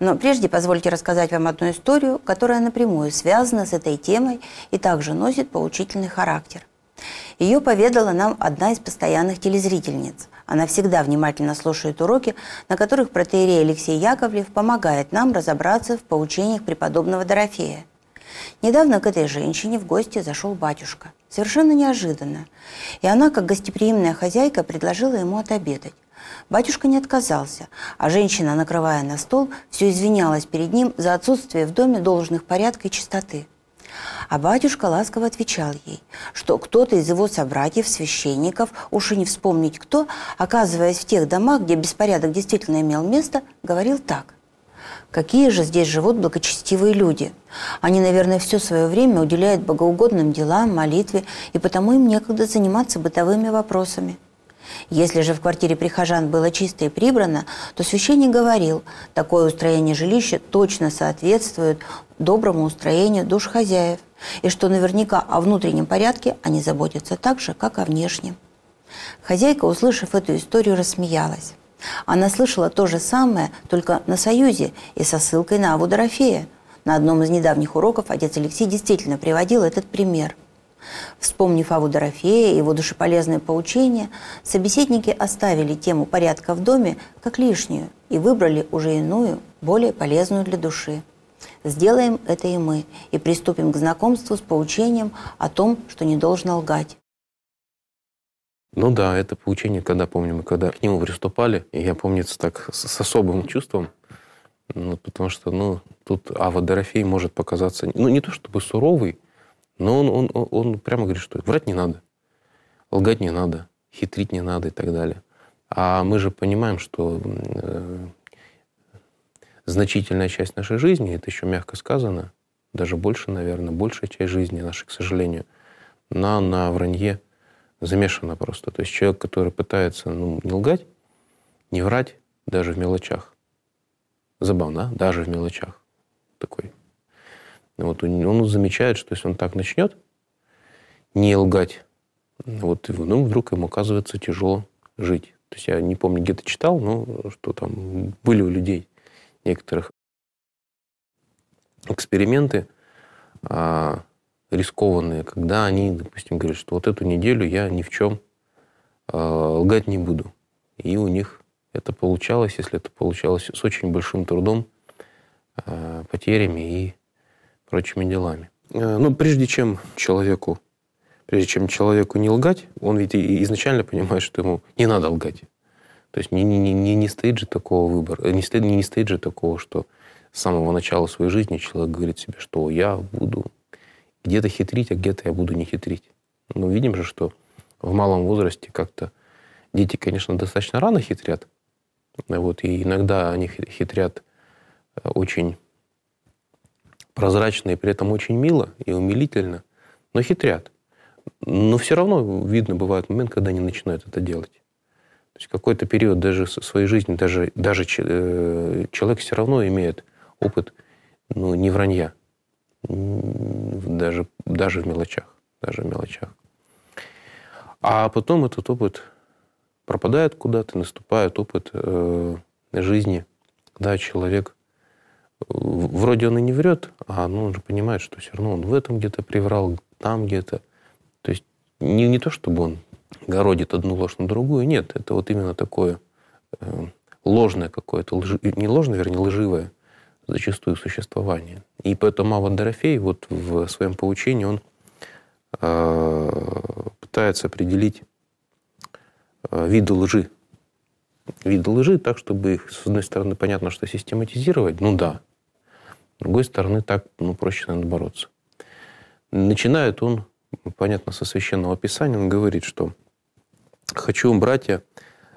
Но прежде позвольте рассказать вам одну историю, которая напрямую связана с этой темой и также носит поучительный характер. Ее поведала нам одна из постоянных телезрительниц. Она всегда внимательно слушает уроки, на которых протеерей Алексей Яковлев помогает нам разобраться в поучениях преподобного Дорофея. Недавно к этой женщине в гости зашел батюшка. Совершенно неожиданно. И она, как гостеприимная хозяйка, предложила ему отобедать. Батюшка не отказался, а женщина, накрывая на стол, все извинялась перед ним за отсутствие в доме должных порядка и чистоты. А батюшка ласково отвечал ей, что кто-то из его собратьев, священников, уж и не вспомнить кто, оказываясь в тех домах, где беспорядок действительно имел место, говорил так. Какие же здесь живут благочестивые люди? Они, наверное, все свое время уделяют богоугодным делам, молитве, и потому им некогда заниматься бытовыми вопросами – если же в квартире прихожан было чисто и прибрано, то священник говорил, такое устроение жилища точно соответствует доброму устроению душ хозяев, и что наверняка о внутреннем порядке они заботятся так же, как о внешнем. Хозяйка, услышав эту историю, рассмеялась. Она слышала то же самое, только на «Союзе» и со ссылкой на Аву Дорофея. На одном из недавних уроков отец Алексей действительно приводил этот пример – Вспомнив Аву Дорофея и его душеполезное поучение, собеседники оставили тему порядка в доме как лишнюю и выбрали уже иную, более полезную для души. Сделаем это и мы, и приступим к знакомству с поучением о том, что не должно лгать. Ну да, это поучение, когда, помню, мы когда к нему приступали, и я, помню так с, с особым чувством, ну, потому что, ну, тут Ава Дорофей может показаться, ну, не то чтобы суровый, но он, он, он, прямо говорит, что врать не надо, лгать не надо, хитрить не надо и так далее. А мы же понимаем, что э, значительная часть нашей жизни, это еще мягко сказано, даже больше, наверное, большая часть жизни нашей, к сожалению, на, на вранье замешана просто. То есть человек, который пытается ну, не лгать, не врать даже в мелочах. Забавно, а? даже в мелочах. Такой вот он замечает, что если он так начнет не лгать, вот ну, вдруг ему оказывается тяжело жить. То есть я не помню, где-то читал, но что там были у людей некоторых эксперименты а, рискованные, когда они, допустим, говорят, что вот эту неделю я ни в чем а, лгать не буду. И у них это получалось, если это получалось с очень большим трудом, а, потерями и прочими делами. Э, Но ну, прежде чем человеку, прежде чем человеку не лгать, он ведь изначально понимает, что ему не надо лгать. То есть не, не, не, не стоит же такого выбора, э, не стоит, не стоит же такого, что с самого начала своей жизни человек говорит себе, что я буду где-то хитрить, а где-то я буду не хитрить. Но видим же, что в малом возрасте как-то дети, конечно, достаточно рано хитрят. Вот, и иногда они хитрят э, очень прозрачно и при этом очень мило и умилительно, но хитрят. Но все равно видно бывает момент, когда они начинают это делать. То есть какой-то период даже своей жизни, даже, даже э, человек все равно имеет опыт ну, не вранья, даже, даже в мелочах, даже в мелочах. А потом этот опыт пропадает куда-то, наступает опыт э, жизни, когда человек вроде он и не врет, а ну, он же понимает, что все равно он в этом где-то приврал, там где-то. То есть не, не то, чтобы он городит одну ложь на другую, нет, это вот именно такое э, ложное какое-то, лжи, не ложное, вернее, лживое зачастую существование. И поэтому Аван Дорофей вот в своем поучении он э, пытается определить э, виды лжи, виды лжи так, чтобы их, с одной стороны, понятно, что систематизировать, ну да, с другой стороны, так ну, проще, наверное, бороться. Начинает он, понятно, со Священного Писания. Он говорит, что «Хочу, братья,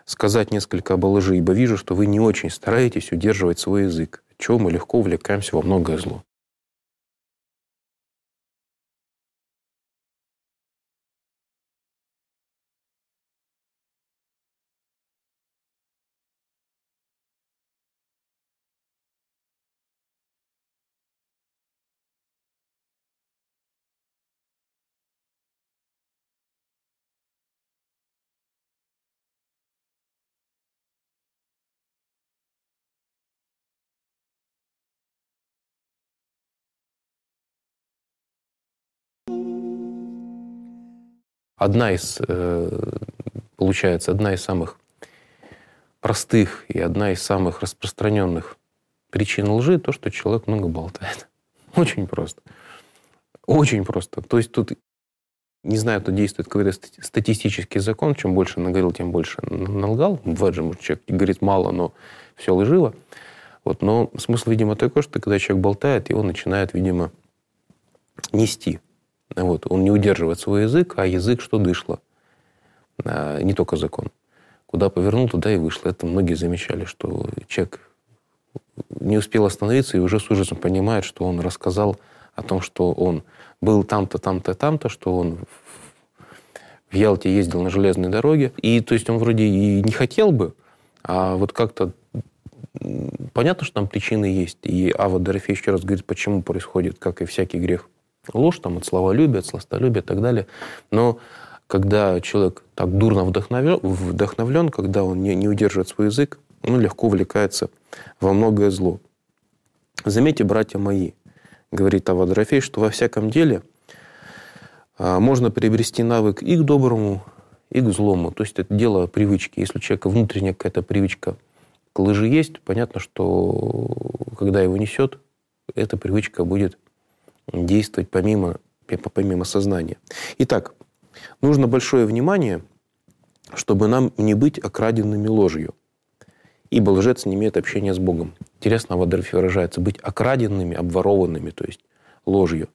сказать несколько об лжи, ибо вижу, что вы не очень стараетесь удерживать свой язык, чем мы легко увлекаемся во многое зло». одна из, э, получается, одна из самых простых и одна из самых распространенных причин лжи то, что человек много болтает. Очень просто. Очень просто. То есть тут, не знаю, тут действует какой-то статистический закон. Чем больше наговорил, тем больше налгал. Бывает же, может, человек говорит мало, но все лживо. Вот. Но смысл, видимо, такой, что когда человек болтает, его начинает, видимо, нести. Вот. Он не удерживает свой язык, а язык что дышло. А, не только закон. Куда повернул, туда и вышло. Это многие замечали, что человек не успел остановиться и уже с ужасом понимает, что он рассказал о том, что он был там-то, там-то, там-то, что он в Ялте ездил на железной дороге. И то есть он вроде и не хотел бы, а вот как-то понятно, что там причины есть. И Ава Дорофей еще раз говорит, почему происходит, как и всякий грех, ложь там, от словолюбия, от сластолюбия и так далее. Но когда человек так дурно вдохновлен, вдохновлен когда он не, не удерживает свой язык, он легко увлекается во многое зло. «Заметьте, братья мои», — говорит Авадрофей, «что во всяком деле а, можно приобрести навык и к доброму, и к злому. То есть это дело привычки. Если у человека внутренняя какая-то привычка к лыжи есть, понятно, что когда его несет, эта привычка будет действовать помимо, помимо сознания. Итак, нужно большое внимание, чтобы нам не быть окраденными ложью. Ибо лжец не имеет общения с Богом. Интересно, в Авадорфи выражается, быть окраденными, обворованными, то есть ложью.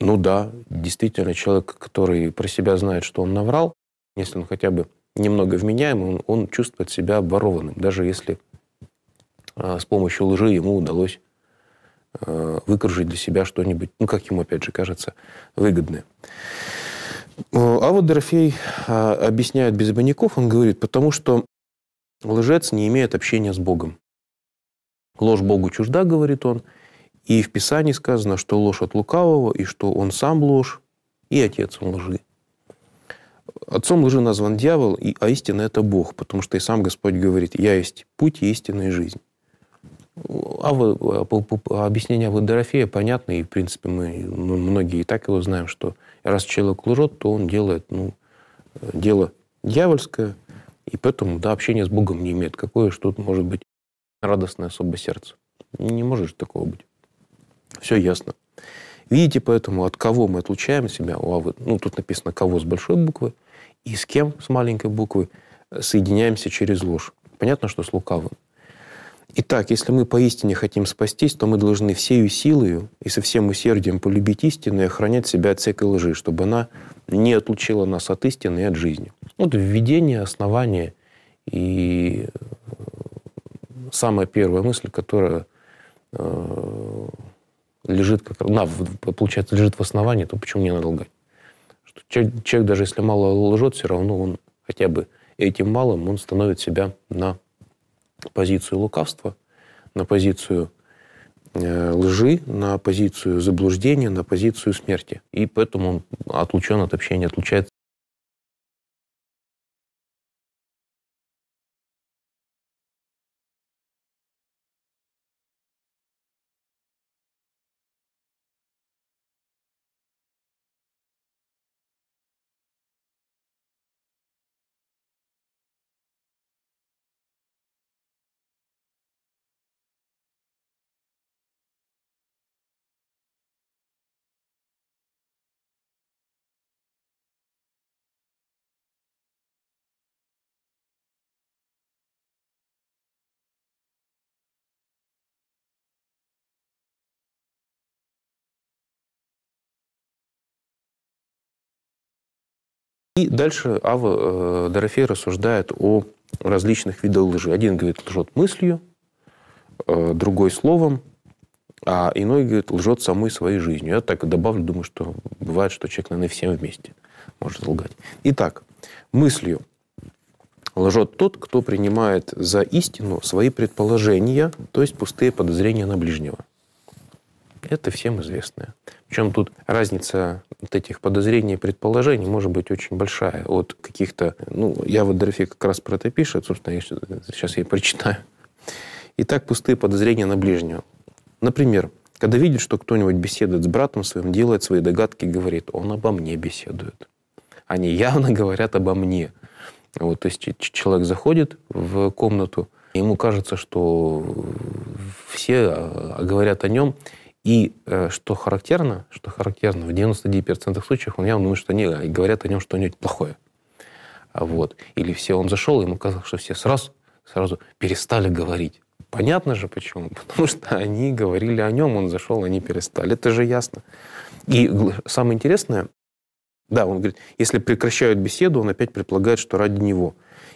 Ну да, действительно, человек, который про себя знает, что он наврал, если он хотя бы немного вменяемый, он, он чувствует себя обворованным, даже если а, с помощью лжи ему удалось Э, выкружить для себя что-нибудь, ну, как ему, опять же, кажется, выгодное. Э, а вот Дорофей э, объясняет без обиняков, он говорит, потому что лжец не имеет общения с Богом. Ложь Богу чужда, говорит он, и в Писании сказано, что ложь от лукавого, и что он сам ложь, и отец он лжи. Отцом лжи назван дьявол, а истина – это Бог, потому что и сам Господь говорит, «Я есть путь и истинная жизнь». А вы, э, объяснение вот Дорофея понятно, и, в принципе, мы ну, многие и так его знаем, что раз человек лжет, то он делает ну, э, дело дьявольское, и поэтому да, общение с Богом не имеет. Какое что-то может быть радостное особо сердце. Не может же такого быть. Все ясно. Видите, поэтому от кого мы отлучаем себя, у а Авы, ну, тут написано «кого» с большой буквы, и с кем с маленькой буквы э, соединяемся через ложь. Понятно, что с лукавым. Итак, если мы поистине хотим спастись, то мы должны всею силою и со всем усердием полюбить истину и охранять себя от всякой лжи, чтобы она не отлучила нас от истины и от жизни. Вот введение, основание и э, самая первая мысль, которая э, лежит, как, на, получается, лежит в основании, то почему не надо лгать? Что человек, даже если мало лжет, все равно он хотя бы этим малым, он становит себя на позицию лукавства, на позицию э, лжи, на позицию заблуждения, на позицию смерти. И поэтому он отлучен от общения, отлучает И дальше Ава э, Дорофей рассуждает о различных видах лжи. Один говорит, лжет мыслью, э, другой словом, а иной, говорит, лжет самой своей жизнью. Я так добавлю, думаю, что бывает, что человек, наверное, всем вместе может лгать. Итак, мыслью лжет тот, кто принимает за истину свои предположения, то есть пустые подозрения на ближнего. Это всем известное чем тут разница от этих подозрений и предположений может быть очень большая. От каких-то... Ну, я вот Дорофей как раз про это пишет, собственно, я сейчас я прочитаю. Итак, пустые подозрения на ближнего. Например, когда видит, что кто-нибудь беседует с братом своим, делает свои догадки, говорит, он обо мне беседует. Они явно говорят обо мне. Вот, то есть человек заходит в комнату, ему кажется, что все а, а, говорят о нем, и э, что характерно, что характерно, в 99% случаев он явно думает, что и а, говорят о нем что-нибудь плохое. А вот. Или все, он зашел, ему казалось, что все сразу, сразу перестали говорить. Понятно же почему. Потому что они говорили о нем, он зашел, они перестали. Это же ясно. И самое интересное, да, он говорит, если прекращают беседу, он опять предполагает, что ради него.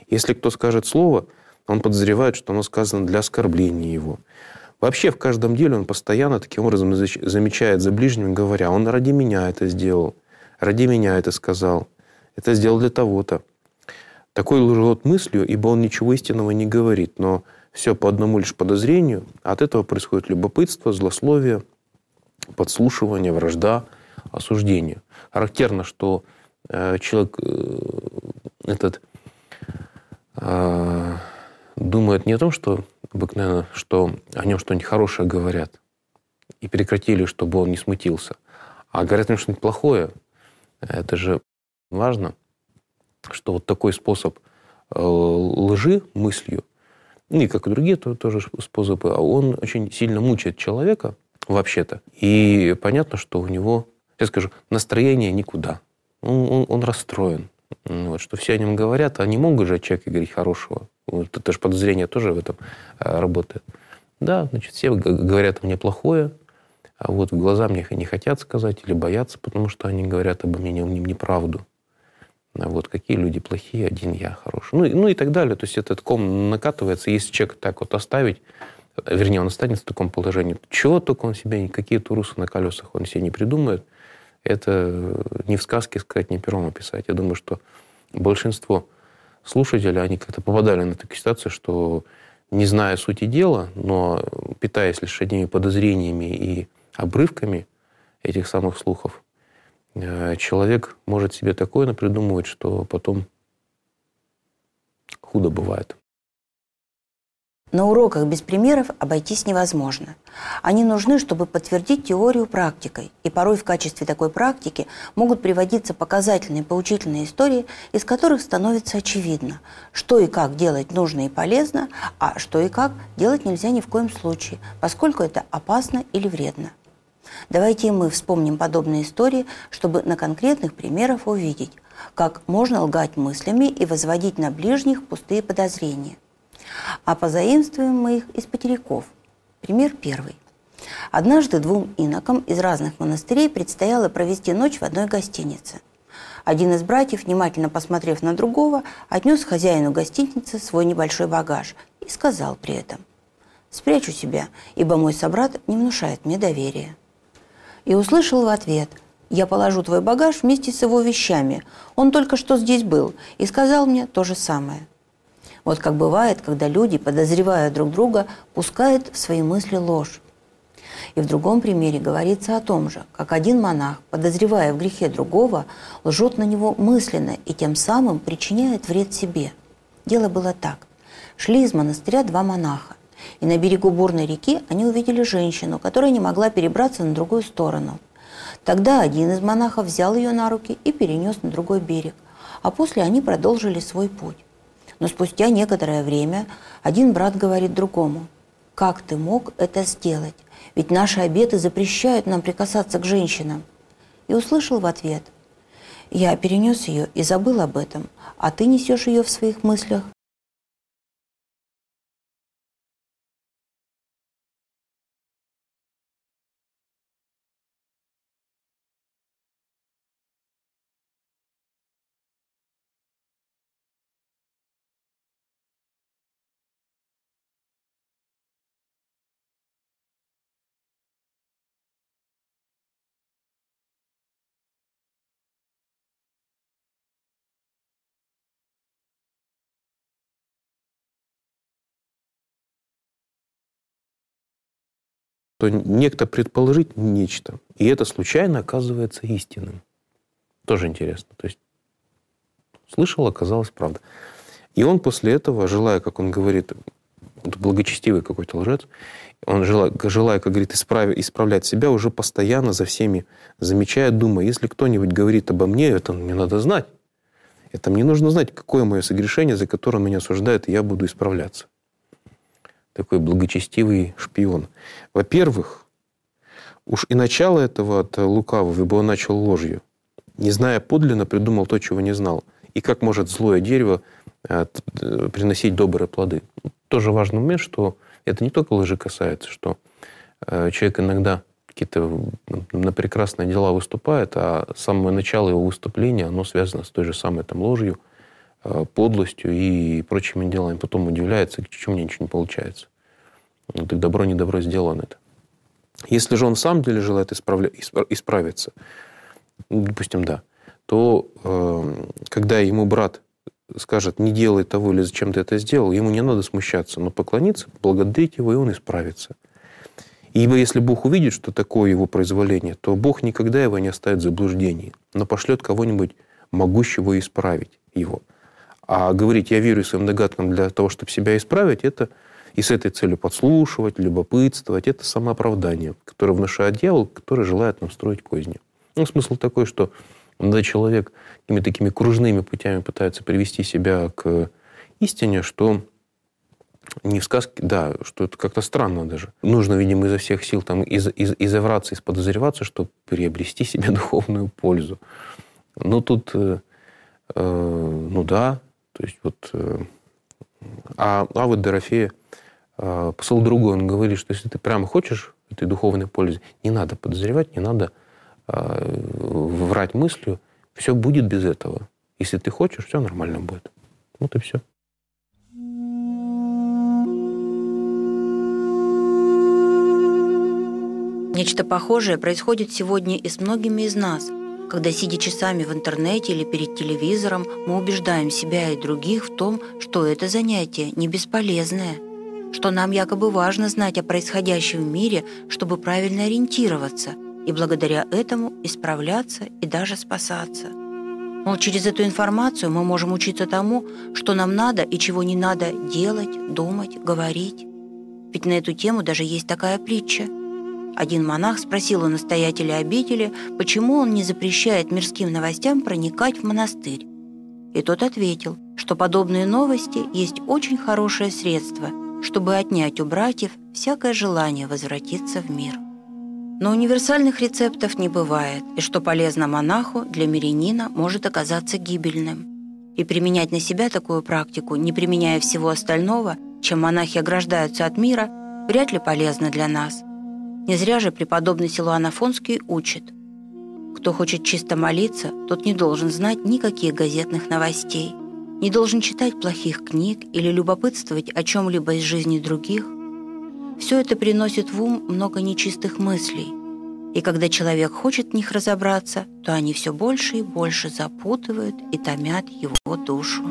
Если кто скажет слово, он подозревает, что оно сказано для оскорбления его. Вообще в каждом деле он постоянно таким образом замечает за ближним, говоря, он ради меня это сделал, ради меня это сказал, это сделал для того-то. Такой лжет мыслью, ибо он ничего истинного не говорит, но все по одному лишь подозрению, от этого происходит любопытство, злословие, подслушивание, вражда, осуждение. Характерно, что э, человек э, этот э, думает не о том, что обыкновенно, что о нем что-нибудь хорошее говорят. И прекратили, чтобы он не смутился. А говорят им что-нибудь плохое. Это же важно, что вот такой способ э, лжи мыслью, ну и как и другие то, тоже способы, а он очень сильно мучает человека вообще-то. И понятно, что у него, я скажу, настроение никуда. Он, он, он расстроен. Вот, что все о нем говорят, а не могут же о человеке говорить хорошего. Вот, это же подозрение тоже в этом а, работает. Да, значит, все говорят о «А мне плохое, а вот в глаза мне не хотят сказать или боятся, потому что они говорят обо мне неправду. А вот какие люди плохие, один я хороший. Ну, ну и так далее. То есть этот ком накатывается. Если человек так вот оставить, вернее, он останется в таком положении, чего только он себе, какие турусы на колесах он себе не придумает – это э, не в сказке сказать, не пером описать. Я думаю, что большинство слушателей, они как-то попадали на такую ситуацию, что не зная сути дела, но питаясь лишь одними подозрениями и обрывками этих самых слухов, э, человек может себе такое напридумывать, что потом худо бывает. На уроках без примеров обойтись невозможно. Они нужны, чтобы подтвердить теорию практикой, и порой в качестве такой практики могут приводиться показательные поучительные истории, из которых становится очевидно, что и как делать нужно и полезно, а что и как делать нельзя ни в коем случае, поскольку это опасно или вредно. Давайте мы вспомним подобные истории, чтобы на конкретных примерах увидеть, как можно лгать мыслями и возводить на ближних пустые подозрения – а позаимствуем мы их из потеряков. Пример первый. Однажды двум инокам из разных монастырей предстояло провести ночь в одной гостинице. Один из братьев, внимательно посмотрев на другого, отнес хозяину гостиницы свой небольшой багаж и сказал при этом «Спрячу себя, ибо мой собрат не внушает мне доверия». И услышал в ответ «Я положу твой багаж вместе с его вещами. Он только что здесь был и сказал мне то же самое». Вот как бывает, когда люди, подозревая друг друга, пускают в свои мысли ложь. И в другом примере говорится о том же, как один монах, подозревая в грехе другого, лжет на него мысленно и тем самым причиняет вред себе. Дело было так. Шли из монастыря два монаха. И на берегу бурной реки они увидели женщину, которая не могла перебраться на другую сторону. Тогда один из монахов взял ее на руки и перенес на другой берег, а после они продолжили свой путь. Но спустя некоторое время один брат говорит другому, «Как ты мог это сделать? Ведь наши обеты запрещают нам прикасаться к женщинам». И услышал в ответ, «Я перенес ее и забыл об этом, а ты несешь ее в своих мыслях то некто предположить нечто. И это случайно оказывается истинным. Тоже интересно. То есть слышал, оказалось правда. И он после этого, желая, как он говорит, благочестивый какой-то лжец, он желая, желая как говорит, исправ, исправлять себя, уже постоянно за всеми замечая, думая, если кто-нибудь говорит обо мне, это мне надо знать. Это мне нужно знать, какое мое согрешение, за которое меня осуждают, и я буду исправляться такой благочестивый шпион. Во-первых, уж и начало этого от лукавого, ибо он начал ложью. Не зная подлинно, придумал то, чего не знал. И как может злое дерево э, э, приносить добрые плоды. Тоже важный момент, что это не только лжи касается, что э, человек иногда какие-то на прекрасные дела выступает, а самое начало его выступления, оно связано с той же самой там ложью, Э, подлостью и прочими делами. Потом удивляется, почему мне ничего не получается. Ну, так добро, не добро сделано это. Если же он в самом деле желает исправля... исправиться, ну, допустим, да, то э, когда ему брат скажет, не делай того или зачем ты это сделал, ему не надо смущаться, но поклониться, благодарить его, и он исправится. Ибо если Бог увидит, что такое его произволение, то Бог никогда его не оставит в заблуждении, но пошлет кого-нибудь могущего исправить его – а говорить «я верю своим догадкам для того, чтобы себя исправить» — это и с этой целью подслушивать, любопытствовать. Это самооправдание, которое внушает дьявол, который желает нам строить козни. Ну, смысл такой, что когда человек какими-то такими кружными путями пытается привести себя к истине, что не в сказке, да, что это как-то странно даже. Нужно, видимо, изо всех сил там из, из, изовраться, исподозреваться, чтобы приобрести себе духовную пользу. Но тут, э, э ну да, то есть вот... Э, а, а вот Дорофея э, посыл другой, он говорит, что если ты прямо хочешь этой духовной пользы, не надо подозревать, не надо э, врать мыслью, все будет без этого. Если ты хочешь, все нормально будет. Вот и все. Нечто похожее происходит сегодня и с многими из нас – когда, сидя часами в интернете или перед телевизором, мы убеждаем себя и других в том, что это занятие не бесполезное, что нам якобы важно знать о происходящем в мире, чтобы правильно ориентироваться, и благодаря этому исправляться и даже спасаться. Мол, через эту информацию мы можем учиться тому, что нам надо и чего не надо делать, думать, говорить. Ведь на эту тему даже есть такая притча – один монах спросил у настоятеля обители, почему он не запрещает мирским новостям проникать в монастырь. И тот ответил, что подобные новости есть очень хорошее средство, чтобы отнять у братьев всякое желание возвратиться в мир. Но универсальных рецептов не бывает, и что полезно монаху, для мирянина может оказаться гибельным. И применять на себя такую практику, не применяя всего остального, чем монахи ограждаются от мира, вряд ли полезно для нас. Не зря же преподобный Силуан Афонский учит. Кто хочет чисто молиться, тот не должен знать никаких газетных новостей, не должен читать плохих книг или любопытствовать о чем-либо из жизни других. Все это приносит в ум много нечистых мыслей, и когда человек хочет в них разобраться, то они все больше и больше запутывают и томят его душу.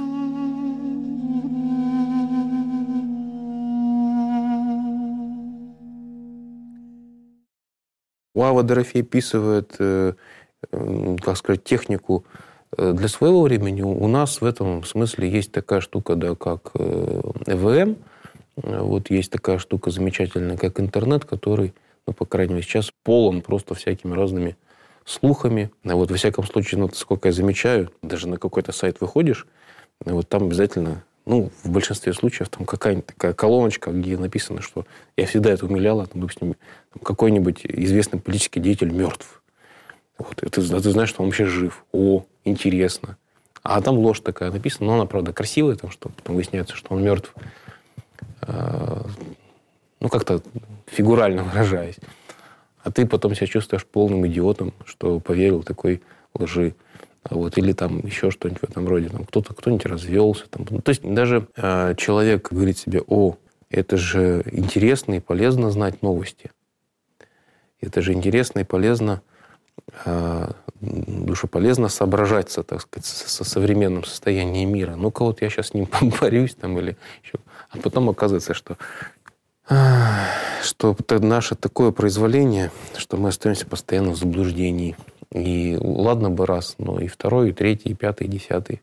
Лава Дорофей описывает, э, как сказать, технику э, для своего времени. У нас в этом смысле есть такая штука, да, как э, ЭВМ. Вот есть такая штука замечательная, как интернет, который, ну, по крайней мере, сейчас полон просто всякими разными слухами. А вот, во всяком случае, ну, сколько я замечаю, даже на какой-то сайт выходишь, вот там обязательно ну, в большинстве случаев там какая-нибудь такая колоночка, где написано, что я всегда это умиляла, там, допустим, какой-нибудь известный политический деятель мертв. Вот, и ты, ты знаешь, что он вообще жив. О, интересно. А там ложь такая написана, но она, правда, красивая, там, что потом выясняется, что он мертв. А, ну, как-то фигурально выражаясь. А ты потом себя чувствуешь полным идиотом, что поверил такой лжи вот, или там еще что-нибудь в этом роде, там кто-то, кто-нибудь развелся. Там. Ну, то есть даже э, человек говорит себе, о, это же интересно и полезно знать новости. Это же интересно и полезно, э, душеполезно соображаться, так сказать, со, современным состоянием мира. Ну-ка вот я сейчас с ним поборюсь там или еще. А потом оказывается, что э, что наше такое произволение, что мы остаемся постоянно в заблуждении. И ладно бы раз, но и второй, и третий, и пятый, и десятый.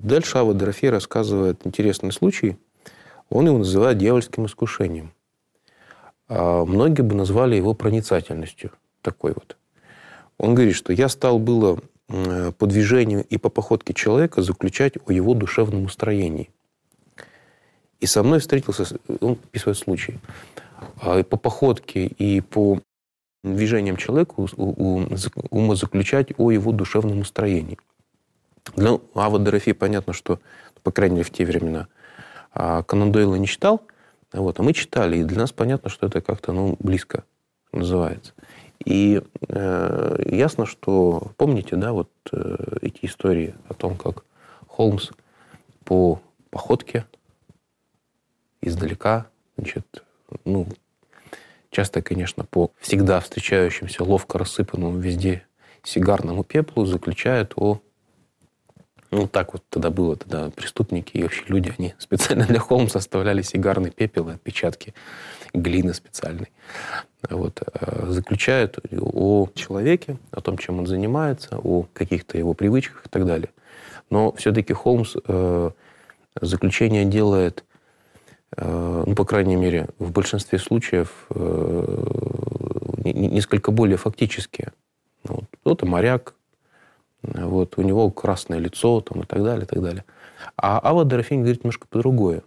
Дальше Ава Дорофей рассказывает интересный случай. Он его называет дьявольским искушением. А многие бы назвали его проницательностью такой вот. Он говорит, что я стал было по движению и по походке человека заключать о его душевном устроении. И со мной встретился, он описывает случай, а, по походке, и по движениям человека умозаключать о его душевном устроении – ну, а вот Дорофей, понятно, что, ну, по крайней мере, в те времена, а, Конан Дойла не читал, вот, а мы читали, и для нас понятно, что это как-то, ну, близко называется. И э, ясно, что, помните, да, вот э, эти истории о том, как Холмс по походке издалека, значит, ну, часто, конечно, по всегда встречающимся ловко рассыпанному везде сигарному пеплу заключает о ну, так вот тогда было, тогда преступники и вообще люди, они специально для Холмса составляли сигарный пепел и отпечатки глины специальной. Вот. Э, заключают о человеке, о том, чем он занимается, о каких-то его привычках и так далее. Но все-таки Холмс э, заключение делает, э, ну, по крайней мере, в большинстве случаев э, несколько более фактические. Ну, вот. Кто-то моряк, вот, у него красное лицо там, и так далее, и так далее. А Ава Дорофейн говорит немножко по-другое.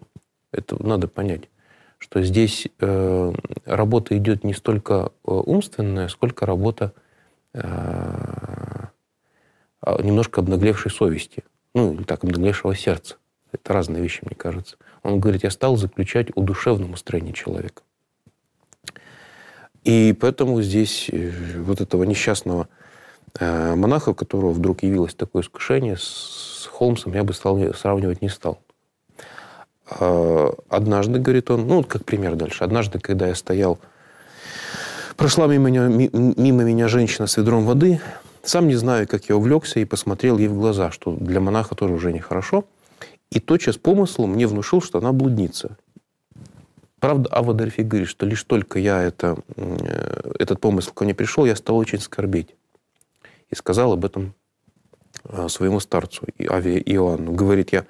Это надо понять, что здесь э, работа идет не столько э, умственная, сколько работа э, а, немножко обнаглевшей совести, ну, или так, обнаглевшего сердца. Это разные вещи, мне кажется. Он говорит, я стал заключать о душевном устроении человека. И поэтому здесь э, вот этого несчастного Э, монаха, которого вдруг явилось такое искушение, с Холмсом я бы стал, сравнивать не стал. Э, однажды, говорит он, ну, как пример дальше. Однажды, когда я стоял, прошла мимо меня, мимо меня женщина с ведром воды, сам не знаю, как я увлекся и посмотрел ей в глаза, что для монаха тоже уже нехорошо. И тотчас помыслом мне внушил, что она блудница. Правда, Ава Дорфей говорит, что лишь только я это, э, этот помысл ко мне пришел, я стал очень скорбеть и сказал об этом э, своему старцу, Аве Иоанну. Говорит, я,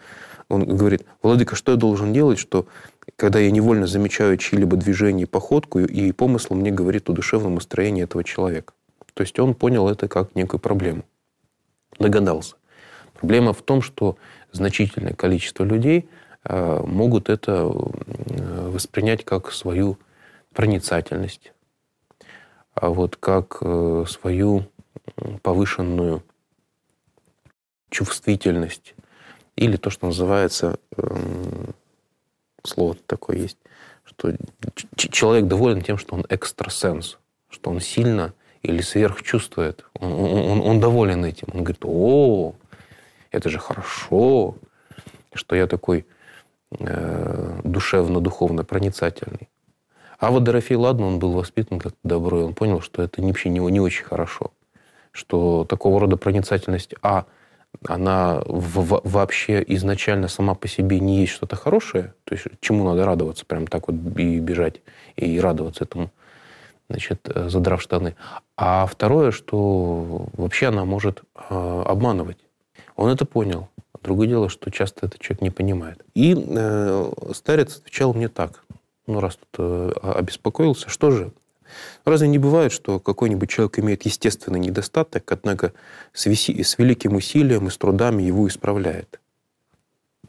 он говорит, «Владыка, что я должен делать, что когда я невольно замечаю чьи-либо движения, походку, и помысл мне говорит о душевном настроении этого человека?» То есть он понял это как некую проблему. Догадался. Проблема в том, что значительное количество людей э, могут это э, воспринять как свою проницательность, а вот как свою повышенную чувствительность или то, что называется, эм, слово такое есть, что человек доволен тем, что он экстрасенс, что он сильно или сверхчувствует. Он, он, он доволен этим. Он говорит, о, это же хорошо, что я такой э, душевно-духовно проницательный. А вот Дорофей, ладно, он был воспитан как добро, и он понял, что это вообще не, не очень хорошо что такого рода проницательность, а, она в, в, вообще изначально сама по себе не есть что-то хорошее, то есть чему надо радоваться, прям так вот и бежать, и радоваться этому, значит, э, задрав штаны. А второе, что вообще она может э, обманывать. Он это понял. Другое дело, что часто этот человек не понимает. И э, старец отвечал мне так. Ну, раз тут э, обеспокоился, что же, ну, разве не бывает, что какой-нибудь человек имеет естественный недостаток, однако с, веси, с великим усилием и с трудами его исправляет?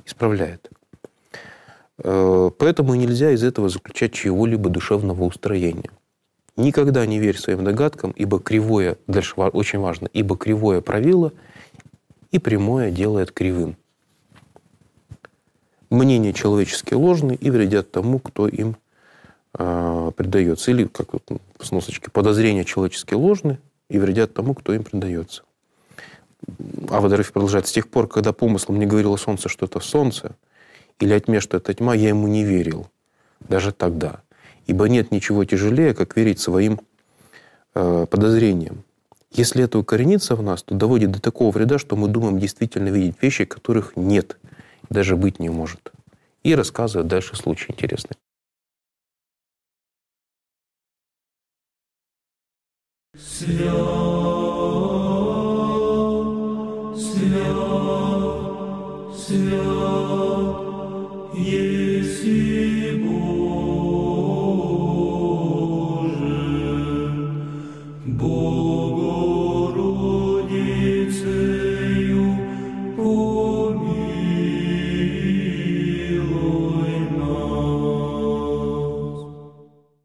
Исправляет. Э, поэтому нельзя из этого заключать чего либо душевного устроения. Никогда не верь своим догадкам, ибо кривое, дальше очень важно, ибо кривое правило и прямое делает кривым. Мнения человеческие ложны и вредят тому, кто им Э, предается. Или, как вот ну, сносочки подозрения человеческие ложны и вредят тому, кто им предается. А Водорыф продолжает. С тех пор, когда помыслом мне говорило солнце, что это солнце, или о тьме, что это тьма, я ему не верил. Даже тогда. Ибо нет ничего тяжелее, как верить своим э, подозрениям. Если это укоренится в нас, то доводит до такого вреда, что мы думаем действительно видеть вещи, которых нет, даже быть не может. И рассказывает дальше случай интересный. Sion.